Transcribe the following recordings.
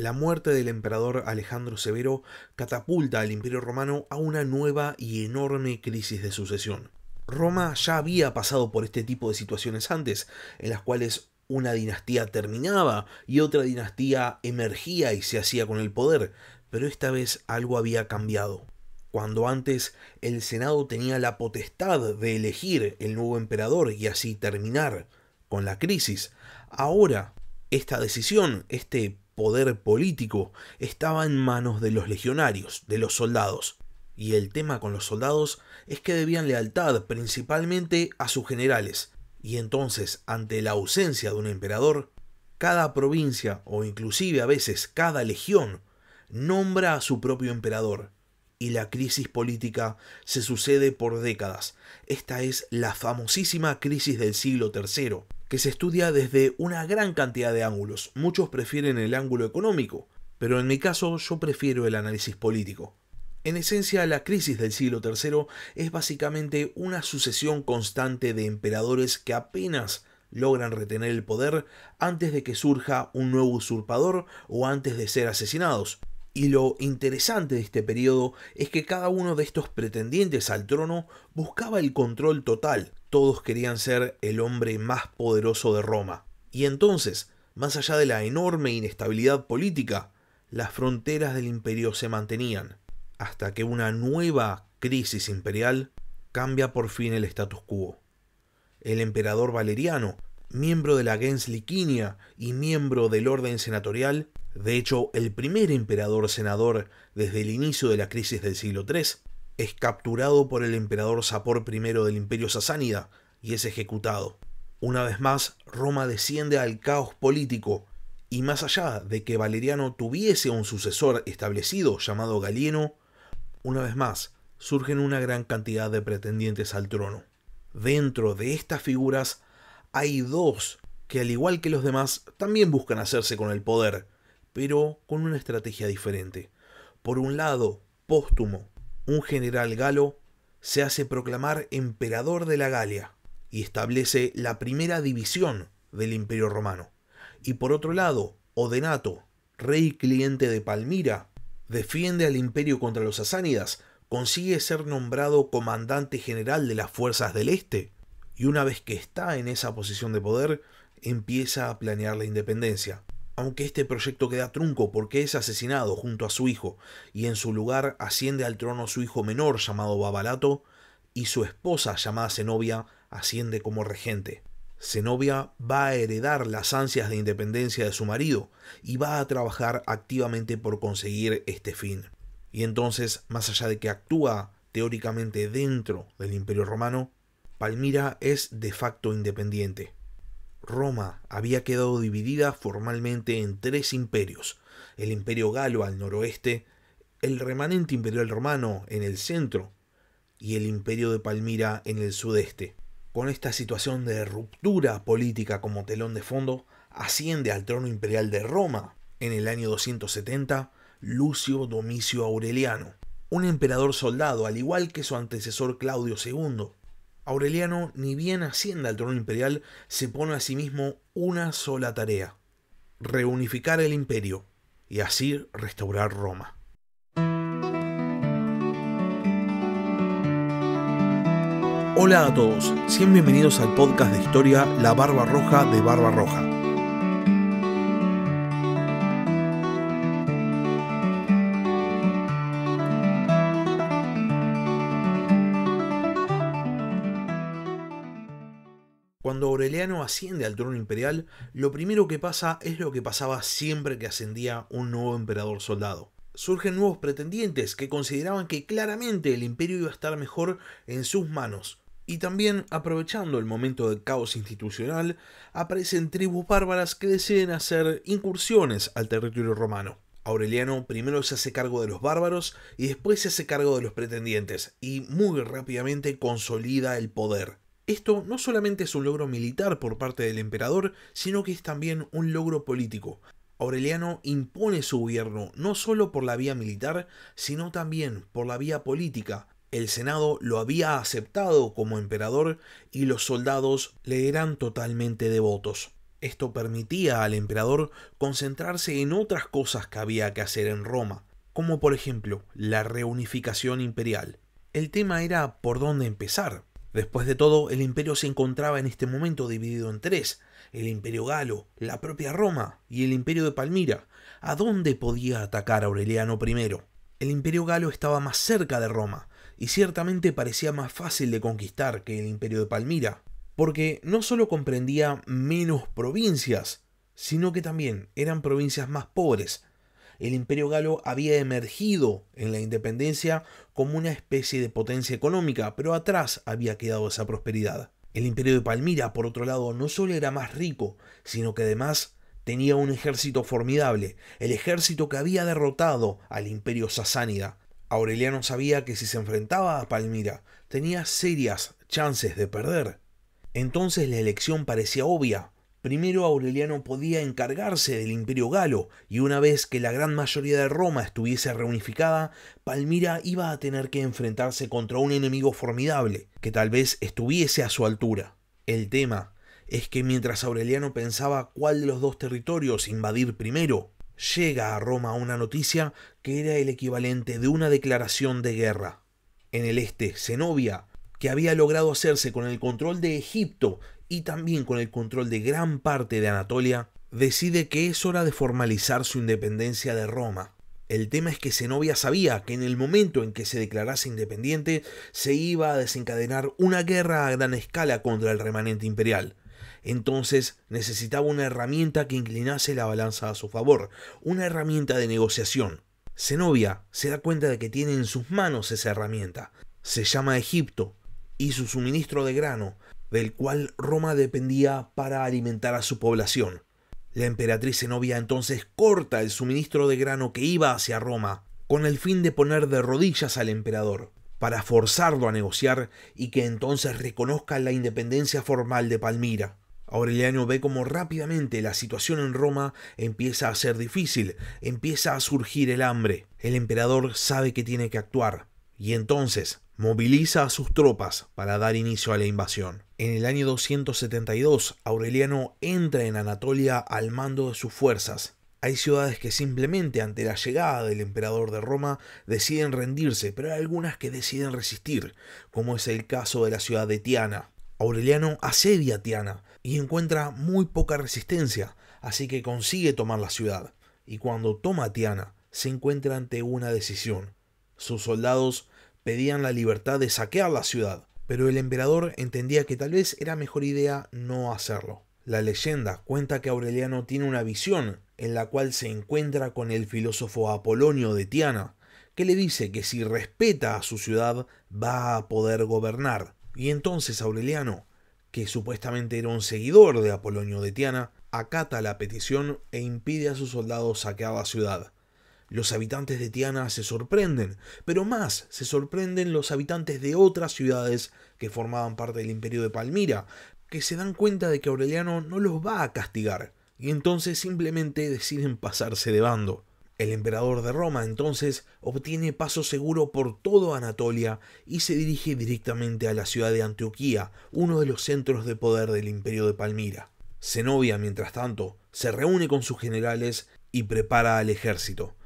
La muerte del emperador Alejandro Severo catapulta al Imperio Romano a una nueva y enorme crisis de sucesión. Roma ya había pasado por este tipo de situaciones antes, en las cuales una dinastía terminaba y otra dinastía emergía y se hacía con el poder, pero esta vez algo había cambiado. Cuando antes el Senado tenía la potestad de elegir el nuevo emperador y así terminar con la crisis, ahora esta decisión, este poder político estaba en manos de los legionarios, de los soldados. Y el tema con los soldados es que debían lealtad principalmente a sus generales, y entonces ante la ausencia de un emperador, cada provincia o inclusive a veces cada legión nombra a su propio emperador, y la crisis política se sucede por décadas. Esta es la famosísima crisis del siglo III que se estudia desde una gran cantidad de ángulos. Muchos prefieren el ángulo económico, pero en mi caso yo prefiero el análisis político. En esencia, la crisis del siglo III es básicamente una sucesión constante de emperadores que apenas logran retener el poder antes de que surja un nuevo usurpador o antes de ser asesinados. Y lo interesante de este periodo es que cada uno de estos pretendientes al trono buscaba el control total, todos querían ser el hombre más poderoso de Roma. Y entonces, más allá de la enorme inestabilidad política, las fronteras del imperio se mantenían, hasta que una nueva crisis imperial cambia por fin el status quo. El emperador Valeriano, miembro de la gens Liquinia y miembro del orden senatorial, de hecho, el primer emperador senador desde el inicio de la crisis del siglo III es capturado por el emperador Sapor I del imperio sasánida y es ejecutado. Una vez más, Roma desciende al caos político, y más allá de que Valeriano tuviese un sucesor establecido llamado Galieno, una vez más surgen una gran cantidad de pretendientes al trono. Dentro de estas figuras hay dos que al igual que los demás también buscan hacerse con el poder, pero con una estrategia diferente. Por un lado, Póstumo, un general galo, se hace proclamar emperador de la Galia y establece la primera división del Imperio Romano. Y por otro lado, Odenato, rey cliente de Palmira, defiende al imperio contra los Asánidas, consigue ser nombrado comandante general de las fuerzas del este, y una vez que está en esa posición de poder, empieza a planear la independencia aunque este proyecto queda trunco porque es asesinado junto a su hijo, y en su lugar asciende al trono su hijo menor llamado Babalato, y su esposa llamada Zenobia asciende como regente. Zenobia va a heredar las ansias de independencia de su marido y va a trabajar activamente por conseguir este fin. Y entonces, más allá de que actúa teóricamente dentro del Imperio Romano, Palmira es de facto independiente. Roma había quedado dividida formalmente en tres imperios, el imperio galo al noroeste, el remanente imperial romano en el centro y el imperio de Palmira en el sudeste. Con esta situación de ruptura política como telón de fondo, asciende al trono imperial de Roma en el año 270 Lucio Domicio Aureliano, un emperador soldado al igual que su antecesor Claudio II, Aureliano, ni bien ascienda al trono imperial, se pone a sí mismo una sola tarea, reunificar el imperio y así restaurar Roma. Hola a todos, sean bienvenidos al podcast de historia La Barba Roja de Barba Roja. Cuando Aureliano asciende al trono imperial, lo primero que pasa es lo que pasaba siempre que ascendía un nuevo emperador soldado. Surgen nuevos pretendientes que consideraban que claramente el imperio iba a estar mejor en sus manos. Y también, aprovechando el momento de caos institucional, aparecen tribus bárbaras que deciden hacer incursiones al territorio romano. Aureliano primero se hace cargo de los bárbaros y después se hace cargo de los pretendientes, y muy rápidamente consolida el poder. Esto no solamente es un logro militar por parte del emperador, sino que es también un logro político. Aureliano impone su gobierno no solo por la vía militar, sino también por la vía política. El Senado lo había aceptado como emperador y los soldados le eran totalmente devotos. Esto permitía al emperador concentrarse en otras cosas que había que hacer en Roma, como por ejemplo la reunificación imperial. El tema era por dónde empezar. Después de todo, el imperio se encontraba en este momento dividido en tres, el imperio galo, la propia Roma y el imperio de Palmira. ¿A dónde podía atacar Aureliano I? El imperio galo estaba más cerca de Roma, y ciertamente parecía más fácil de conquistar que el imperio de Palmira, porque no solo comprendía menos provincias, sino que también eran provincias más pobres, el imperio galo había emergido en la independencia como una especie de potencia económica, pero atrás había quedado esa prosperidad. El imperio de Palmira, por otro lado, no solo era más rico, sino que además tenía un ejército formidable, el ejército que había derrotado al imperio sasánida. Aureliano sabía que si se enfrentaba a Palmira, tenía serias chances de perder. Entonces la elección parecía obvia, Primero Aureliano podía encargarse del imperio galo, y una vez que la gran mayoría de Roma estuviese reunificada, Palmira iba a tener que enfrentarse contra un enemigo formidable, que tal vez estuviese a su altura. El tema es que mientras Aureliano pensaba cuál de los dos territorios invadir primero, llega a Roma una noticia que era el equivalente de una declaración de guerra. En el este, Zenobia, que había logrado hacerse con el control de Egipto y también con el control de gran parte de Anatolia, decide que es hora de formalizar su independencia de Roma. El tema es que Zenobia sabía que en el momento en que se declarase independiente se iba a desencadenar una guerra a gran escala contra el remanente imperial. Entonces necesitaba una herramienta que inclinase la balanza a su favor, una herramienta de negociación. Zenobia se da cuenta de que tiene en sus manos esa herramienta. Se llama Egipto y su suministro de grano del cual Roma dependía para alimentar a su población. La emperatriz Zenobia entonces corta el suministro de grano que iba hacia Roma, con el fin de poner de rodillas al emperador, para forzarlo a negociar y que entonces reconozca la independencia formal de Palmira. Aureliano ve cómo rápidamente la situación en Roma empieza a ser difícil, empieza a surgir el hambre. El emperador sabe que tiene que actuar, y entonces moviliza a sus tropas para dar inicio a la invasión. En el año 272, Aureliano entra en Anatolia al mando de sus fuerzas. Hay ciudades que simplemente ante la llegada del emperador de Roma deciden rendirse, pero hay algunas que deciden resistir, como es el caso de la ciudad de Tiana. Aureliano asedia Tiana y encuentra muy poca resistencia, así que consigue tomar la ciudad. Y cuando toma Tiana, se encuentra ante una decisión. Sus soldados pedían la libertad de saquear la ciudad, pero el emperador entendía que tal vez era mejor idea no hacerlo. La leyenda cuenta que Aureliano tiene una visión en la cual se encuentra con el filósofo Apolonio de Tiana, que le dice que si respeta a su ciudad va a poder gobernar. Y entonces Aureliano, que supuestamente era un seguidor de Apolonio de Tiana, acata la petición e impide a sus soldados saquear la ciudad. Los habitantes de Tiana se sorprenden, pero más se sorprenden los habitantes de otras ciudades que formaban parte del imperio de Palmira, que se dan cuenta de que Aureliano no los va a castigar, y entonces simplemente deciden pasarse de bando. El emperador de Roma entonces obtiene paso seguro por toda Anatolia y se dirige directamente a la ciudad de Antioquía, uno de los centros de poder del imperio de Palmira. Zenobia, mientras tanto, se reúne con sus generales y prepara al ejército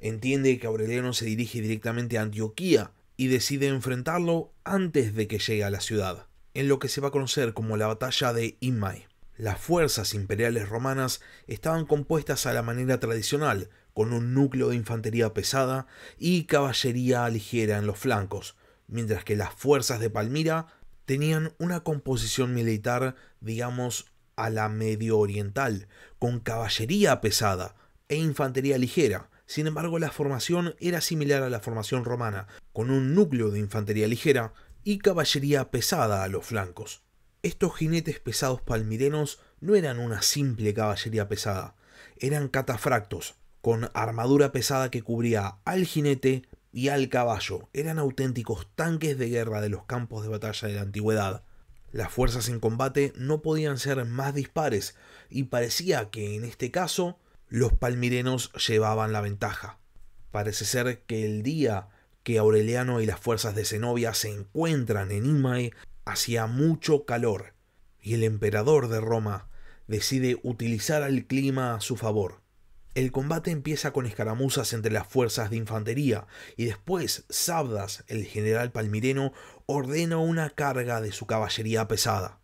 entiende que Aureliano se dirige directamente a Antioquía y decide enfrentarlo antes de que llegue a la ciudad, en lo que se va a conocer como la batalla de Imai. Las fuerzas imperiales romanas estaban compuestas a la manera tradicional, con un núcleo de infantería pesada y caballería ligera en los flancos, mientras que las fuerzas de Palmira tenían una composición militar, digamos, a la medio oriental, con caballería pesada e infantería ligera, sin embargo, la formación era similar a la formación romana, con un núcleo de infantería ligera y caballería pesada a los flancos. Estos jinetes pesados palmirenos no eran una simple caballería pesada, eran catafractos, con armadura pesada que cubría al jinete y al caballo. Eran auténticos tanques de guerra de los campos de batalla de la antigüedad. Las fuerzas en combate no podían ser más dispares, y parecía que en este caso los palmirenos llevaban la ventaja. Parece ser que el día que Aureliano y las fuerzas de Zenobia se encuentran en Imae hacía mucho calor y el emperador de Roma decide utilizar el clima a su favor. El combate empieza con escaramuzas entre las fuerzas de infantería y después Sabdas, el general palmireno, ordena una carga de su caballería pesada.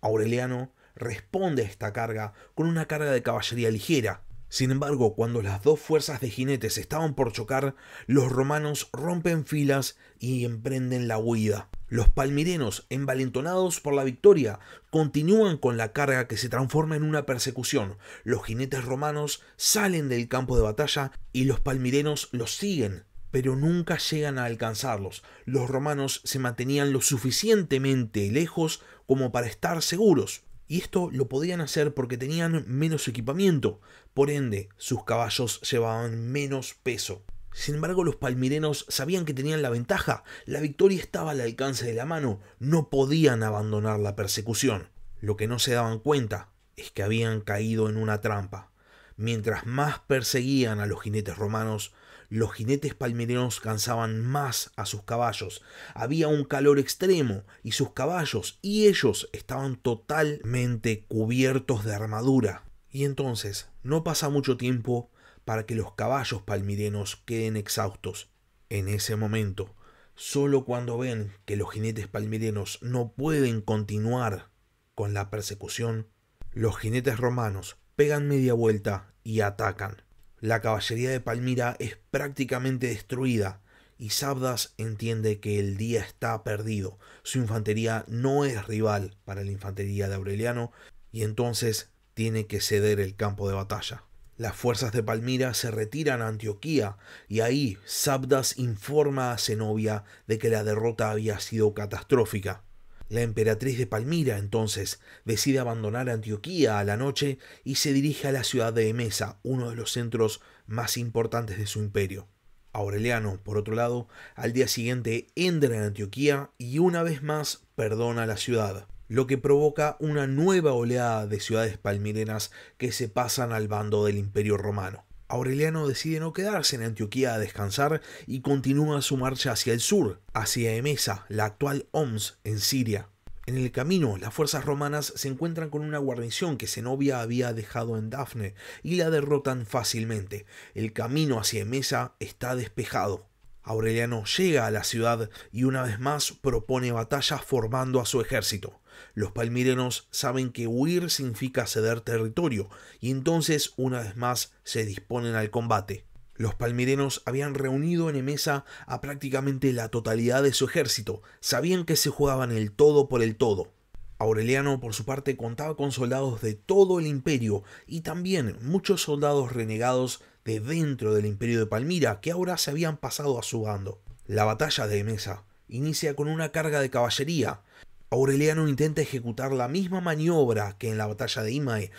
Aureliano responde a esta carga con una carga de caballería ligera, sin embargo, cuando las dos fuerzas de jinetes estaban por chocar, los romanos rompen filas y emprenden la huida. Los palmirenos, envalentonados por la victoria, continúan con la carga que se transforma en una persecución. Los jinetes romanos salen del campo de batalla y los palmirenos los siguen, pero nunca llegan a alcanzarlos. Los romanos se mantenían lo suficientemente lejos como para estar seguros. Y esto lo podían hacer porque tenían menos equipamiento, por ende, sus caballos llevaban menos peso. Sin embargo, los palmirenos sabían que tenían la ventaja, la victoria estaba al alcance de la mano, no podían abandonar la persecución. Lo que no se daban cuenta es que habían caído en una trampa. Mientras más perseguían a los jinetes romanos, los jinetes palmirenos cansaban más a sus caballos. Había un calor extremo y sus caballos y ellos estaban totalmente cubiertos de armadura. Y entonces no pasa mucho tiempo para que los caballos palmirenos queden exhaustos. En ese momento, solo cuando ven que los jinetes palmirenos no pueden continuar con la persecución, los jinetes romanos pegan media vuelta y atacan. La caballería de Palmira es prácticamente destruida y Sabdas entiende que el día está perdido. Su infantería no es rival para la infantería de Aureliano y entonces tiene que ceder el campo de batalla. Las fuerzas de Palmira se retiran a Antioquía y ahí Sabdas informa a Zenobia de que la derrota había sido catastrófica. La emperatriz de Palmira entonces decide abandonar Antioquía a la noche y se dirige a la ciudad de Emesa, uno de los centros más importantes de su imperio. Aureliano, por otro lado, al día siguiente entra en Antioquía y una vez más perdona la ciudad lo que provoca una nueva oleada de ciudades palmirenas que se pasan al bando del Imperio Romano. Aureliano decide no quedarse en Antioquía a descansar y continúa su marcha hacia el sur, hacia Emesa, la actual Oms, en Siria. En el camino, las fuerzas romanas se encuentran con una guarnición que Zenobia había dejado en Dafne y la derrotan fácilmente. El camino hacia Emesa está despejado. Aureliano llega a la ciudad y una vez más propone batalla formando a su ejército. Los palmirenos saben que huir significa ceder territorio, y entonces una vez más se disponen al combate. Los palmirenos habían reunido en Emesa a prácticamente la totalidad de su ejército, sabían que se jugaban el todo por el todo. Aureliano, por su parte, contaba con soldados de todo el imperio y también muchos soldados renegados de dentro del imperio de Palmira que ahora se habían pasado a su bando. La batalla de Emesa inicia con una carga de caballería, Aureliano intenta ejecutar la misma maniobra que en la batalla de Imae,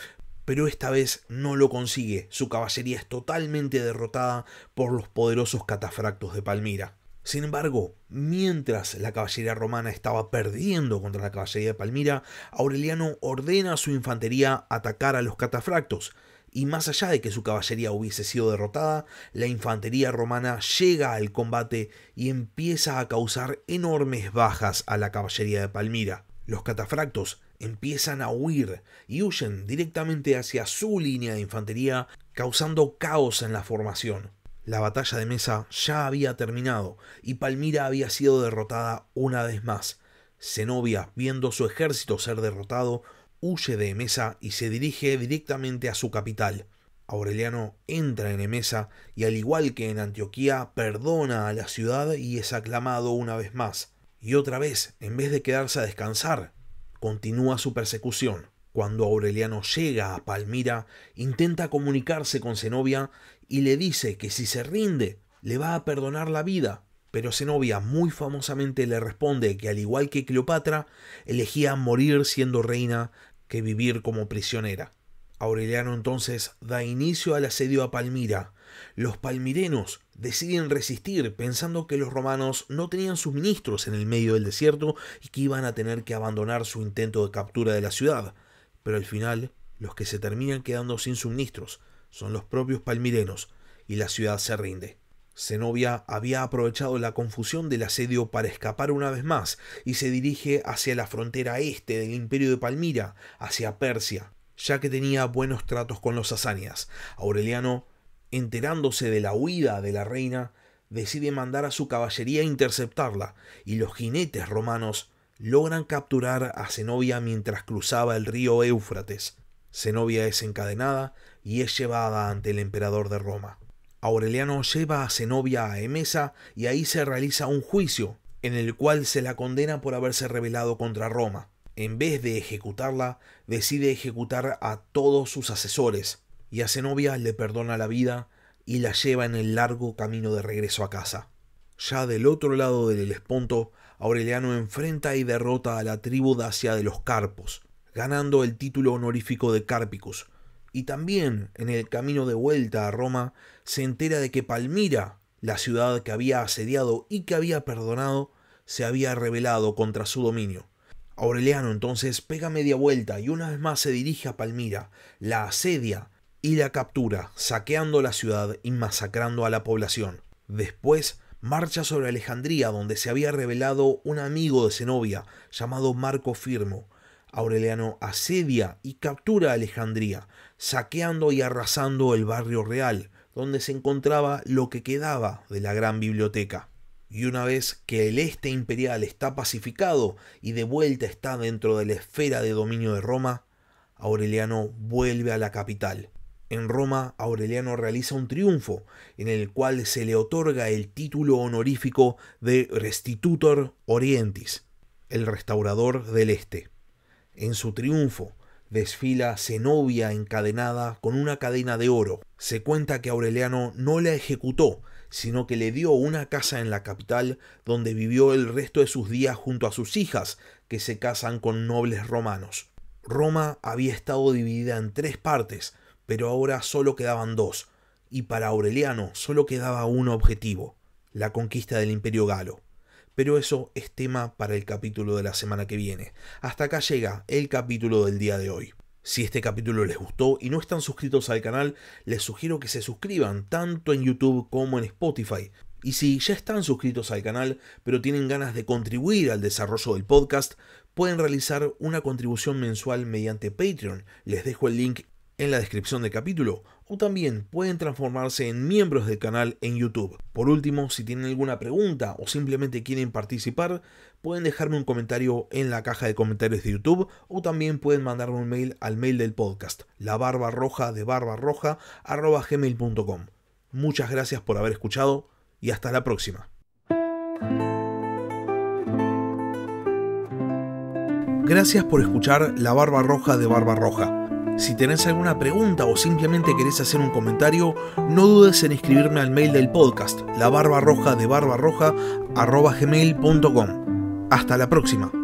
pero esta vez no lo consigue. Su caballería es totalmente derrotada por los poderosos catafractos de Palmira. Sin embargo, mientras la caballería romana estaba perdiendo contra la caballería de Palmira, Aureliano ordena a su infantería atacar a los catafractos y más allá de que su caballería hubiese sido derrotada, la infantería romana llega al combate y empieza a causar enormes bajas a la caballería de Palmira. Los catafractos empiezan a huir y huyen directamente hacia su línea de infantería, causando caos en la formación. La batalla de mesa ya había terminado y Palmira había sido derrotada una vez más. Zenobia, viendo su ejército ser derrotado, huye de Emesa y se dirige directamente a su capital. Aureliano entra en Emesa y al igual que en Antioquía perdona a la ciudad y es aclamado una vez más. Y otra vez, en vez de quedarse a descansar, continúa su persecución. Cuando Aureliano llega a Palmira, intenta comunicarse con Zenobia y le dice que si se rinde, le va a perdonar la vida, pero Zenobia muy famosamente le responde que al igual que Cleopatra, elegía morir siendo reina que vivir como prisionera. Aureliano entonces da inicio al asedio a Palmira. Los palmirenos deciden resistir pensando que los romanos no tenían suministros en el medio del desierto y que iban a tener que abandonar su intento de captura de la ciudad. Pero al final, los que se terminan quedando sin suministros son los propios palmirenos y la ciudad se rinde. Zenobia había aprovechado la confusión del asedio para escapar una vez más y se dirige hacia la frontera este del imperio de Palmira, hacia Persia, ya que tenía buenos tratos con los hazañas. Aureliano, enterándose de la huida de la reina, decide mandar a su caballería a interceptarla y los jinetes romanos logran capturar a Zenobia mientras cruzaba el río Éufrates. Zenobia es encadenada y es llevada ante el emperador de Roma. Aureliano lleva a Zenobia a Emesa y ahí se realiza un juicio, en el cual se la condena por haberse rebelado contra Roma. En vez de ejecutarla, decide ejecutar a todos sus asesores, y a Zenobia le perdona la vida y la lleva en el largo camino de regreso a casa. Ya del otro lado del Esponto, Aureliano enfrenta y derrota a la tribu dacia de los Carpos, ganando el título honorífico de Carpicus, y también en el camino de vuelta a Roma se entera de que Palmira, la ciudad que había asediado y que había perdonado, se había rebelado contra su dominio. Aureliano entonces pega media vuelta y una vez más se dirige a Palmira, la asedia y la captura, saqueando la ciudad y masacrando a la población. Después marcha sobre Alejandría, donde se había revelado un amigo de Zenobia llamado Marco Firmo, Aureliano asedia y captura Alejandría, saqueando y arrasando el barrio real, donde se encontraba lo que quedaba de la gran biblioteca. Y una vez que el este imperial está pacificado y de vuelta está dentro de la esfera de dominio de Roma, Aureliano vuelve a la capital. En Roma, Aureliano realiza un triunfo en el cual se le otorga el título honorífico de Restitutor Orientis, el restaurador del Este. En su triunfo desfila Zenobia encadenada con una cadena de oro. Se cuenta que Aureliano no la ejecutó, sino que le dio una casa en la capital donde vivió el resto de sus días junto a sus hijas, que se casan con nobles romanos. Roma había estado dividida en tres partes, pero ahora solo quedaban dos, y para Aureliano solo quedaba un objetivo, la conquista del imperio galo. Pero eso es tema para el capítulo de la semana que viene. Hasta acá llega el capítulo del día de hoy. Si este capítulo les gustó y no están suscritos al canal, les sugiero que se suscriban tanto en YouTube como en Spotify. Y si ya están suscritos al canal, pero tienen ganas de contribuir al desarrollo del podcast, pueden realizar una contribución mensual mediante Patreon. Les dejo el link en la descripción del capítulo o también pueden transformarse en miembros del canal en YouTube. Por último, si tienen alguna pregunta o simplemente quieren participar, pueden dejarme un comentario en la caja de comentarios de YouTube o también pueden mandarme un mail al mail del podcast, la barba roja de barba roja gmail.com. Muchas gracias por haber escuchado y hasta la próxima. Gracias por escuchar La Barba Roja de Barba Roja. Si tenés alguna pregunta o simplemente querés hacer un comentario, no dudes en escribirme al mail del podcast, la barba roja de Hasta la próxima.